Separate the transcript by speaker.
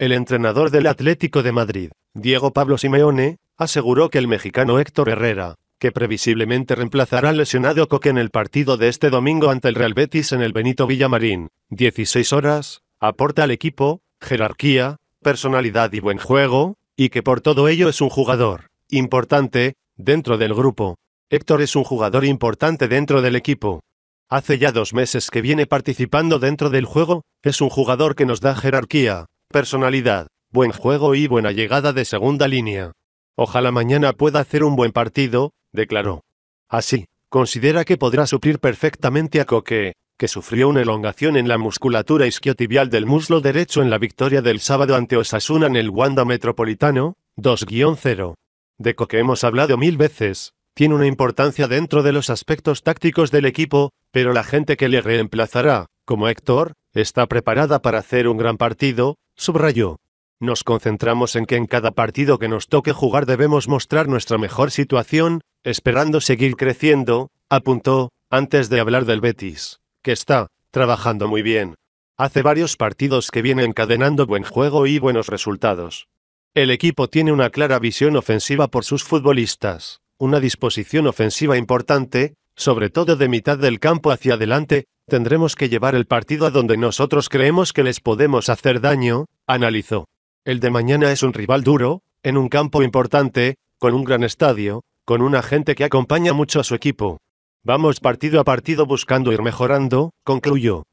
Speaker 1: El entrenador del Atlético de Madrid, Diego Pablo Simeone, aseguró que el mexicano Héctor Herrera, que previsiblemente reemplazará al lesionado Coque en el partido de este domingo ante el Real Betis en el Benito Villamarín, 16 horas, aporta al equipo, jerarquía, personalidad y buen juego, y que por todo ello es un jugador importante dentro del grupo. Héctor es un jugador importante dentro del equipo. Hace ya dos meses que viene participando dentro del juego, es un jugador que nos da jerarquía, Personalidad, buen juego y buena llegada de segunda línea. Ojalá mañana pueda hacer un buen partido, declaró. Así, considera que podrá suplir perfectamente a Coque, que sufrió una elongación en la musculatura isquiotibial del muslo derecho en la victoria del sábado ante Osasuna en el Wanda Metropolitano, 2-0. De Coque hemos hablado mil veces, tiene una importancia dentro de los aspectos tácticos del equipo, pero la gente que le reemplazará, como Héctor, está preparada para hacer un gran partido, Subrayó. Nos concentramos en que en cada partido que nos toque jugar debemos mostrar nuestra mejor situación, esperando seguir creciendo, apuntó, antes de hablar del Betis, que está, trabajando muy bien. Hace varios partidos que viene encadenando buen juego y buenos resultados. El equipo tiene una clara visión ofensiva por sus futbolistas, una disposición ofensiva importante, sobre todo de mitad del campo hacia adelante, Tendremos que llevar el partido a donde nosotros creemos que les podemos hacer daño, analizó. El de mañana es un rival duro, en un campo importante, con un gran estadio, con una gente que acompaña mucho a su equipo. Vamos partido a partido buscando ir mejorando, concluyó.